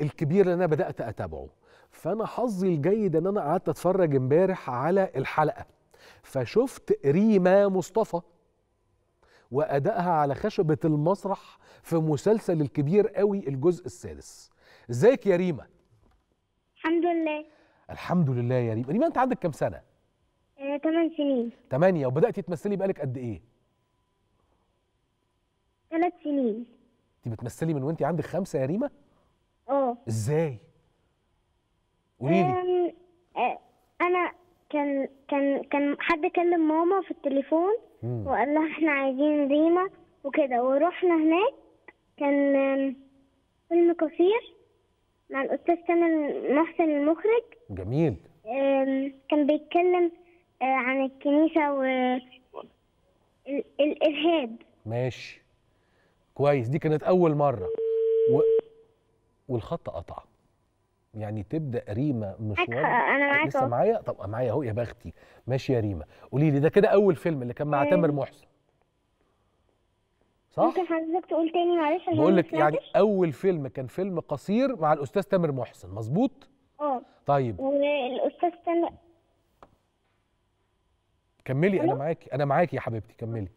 الكبير اللي انا بدات اتابعه فانا حظي الجيد ان انا قعدت اتفرج امبارح على الحلقه فشفت ريما مصطفى وادائها على خشبه المسرح في مسلسل الكبير قوي الجزء السادس ازيك يا ريما الحمد لله الحمد لله يا ريما ريما انت عندك كام سنه 8 آه، سنين 8 وبداتي تمثلي بقالك قد ايه 3 سنين انت بتمثلي من وانت عندك خمسه يا ريما ازاي قولي لي آه، انا كان كان كان حد كلم ماما في التليفون وقال لها احنا عايزين ريما وكده ورحنا هناك كان فيلم قصير مع الاستاذ تامر محسن المخرج جميل كان بيتكلم آه، عن الكنيسه و الارهاب ماشي كويس دي كانت اول مره و... والخط قطع يعني تبدا ريما مشوار انا معاك لسه معايا طب آه، معايا اهو يا بختي ماشي يا ريما قولي لي ده كده اول فيلم اللي كان مع تامر محسن صح ممكن حضرتك تقول تاني معلش بقول لك يعني اول فيلم كان فيلم قصير مع الاستاذ تامر محسن مظبوط اه طيب والاستاذ تامر كملي انا معاكي انا معاكي يا حبيبتي كملي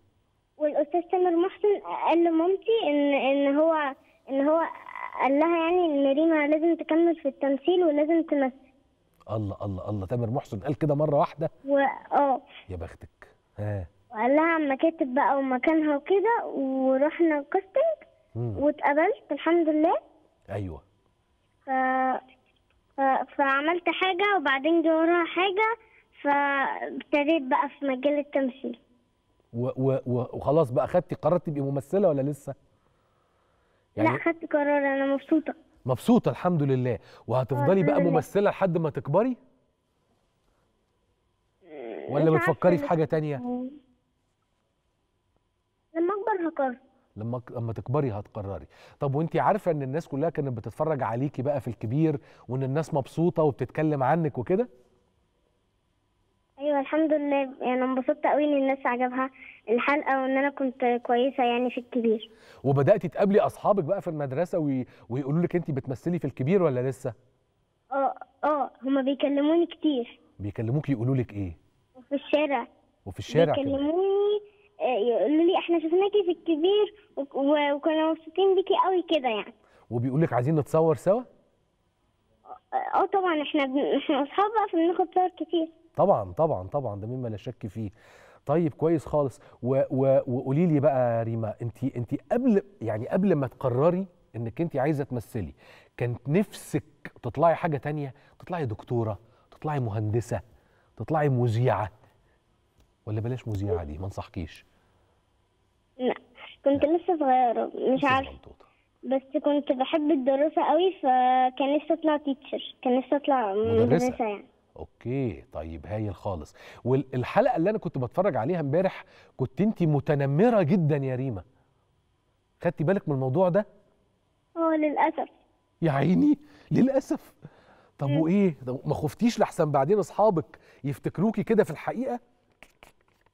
والاستاذ تامر محسن قال لمامتي ان ان هو قال لها يعني ان ريما لازم تكمل في التمثيل ولازم تمثل الله الله الله تامر محسن قال كده مره واحده و... اه يا بختك ها وقال لها اما كاتب بقى ومكانها وكده ورحنا كاستنج واتقابلت الحمد لله ايوه ف... ف... فعملت حاجه وبعدين جه وراها حاجه فابتديت بقى في مجال التمثيل و... و... وخلاص بقى خدتي قررت تبقي ممثله ولا لسه؟ يعني لا إيه؟ خدت قرار انا مبسوطه مبسوطه الحمد لله وهتفضلي آه، بقى ممثله لحد ما تكبري آه، ولا بتفكري في حاجه تانية آه، لما اكبر هقرر لما لما تكبري هتقرري طب وانت عارفه ان الناس كلها كانت بتتفرج عليكي بقى في الكبير وان الناس مبسوطه وبتتكلم عنك وكده ايوه الحمد لله يعني انبسطت قوي ان الناس عجبها الحلقه وان انا كنت كويسه يعني في الكبير وبداتي تقابلي اصحابك بقى في المدرسه وي... ويقولوا لك انت بتمثلي في الكبير ولا لسه اه اه هما بيكلموني كتير بيكلموك يقولوا لك ايه وفي الشارع وفي الشارع بيكلموني آه، يقولوا لي احنا شفناكي في الكبير وكنا مبسوطين بيكي قوي كده يعني وبيقول لك عايزين نتصور سوا آه،, اه طبعا احنا بن... احنا اصحاب بقى فبناخد صور كتير طبعا طبعا طبعا ده مما لا شك فيه طيب كويس خالص وقولي لي بقى ريما انت انت قبل يعني قبل ما تقرري انك انت عايزه تمثلي كانت نفسك تطلعي حاجه تانية تطلعي دكتوره تطلعي مهندسه تطلعي مذيعه ولا بلاش مذيعه دي ما انصحكيش لا كنت لا. لسه صغيره مش عارفه بس كنت بحب الدراسه قوي فكان لسه اطلع تيتشر كان لسه اطلع مدرسه, مدرسة يعني اوكي طيب هايل خالص والحلقه اللي انا كنت بتفرج عليها امبارح كنت انت متنمره جدا يا ريما خدتي بالك من الموضوع ده اه للاسف يا عيني للاسف طب وايه ما خفتيش لحسن بعدين اصحابك يفتكروكي كده في الحقيقه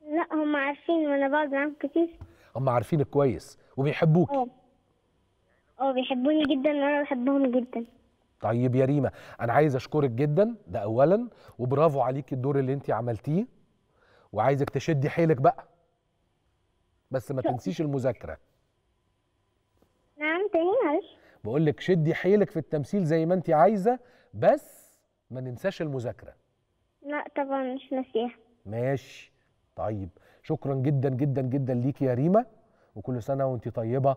لا هم عارفين وانا بقعد معاهم كتير هم عارفينك كويس وبيحبوكي اه اه بيحبوني جدا وانا بحبهم جدا طيب يا ريما انا عايز اشكرك جدا ده اولا وبرافو عليك الدور اللي انت عملتيه وعايزك تشدي حيلك بقى بس ما تنسيش المذاكره نعم تاني معلش بقول لك شدي حيلك في التمثيل زي ما انت عايزه بس ما ننساش المذاكره لا طبعا مش ناسيها ماشي طيب شكرا جدا جدا جدا ليكي يا ريما وكل سنه وانت طيبه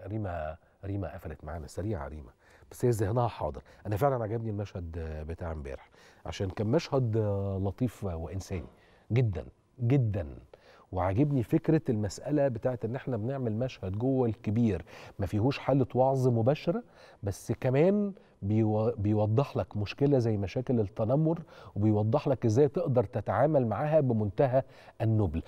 ريما ريما قفلت معانا سريعه ريما بس هي ذهنها حاضر انا فعلا عجبني المشهد بتاع امبارح عشان كان مشهد لطيف وانساني جدا جدا وعاجبني فكره المساله بتاعت ان احنا بنعمل مشهد جوه الكبير ما فيهوش حاله وعظ مباشره بس كمان بيو... بيوضح لك مشكله زي مشاكل التنمر وبيوضح لك ازاي تقدر تتعامل معاها بمنتهى النبل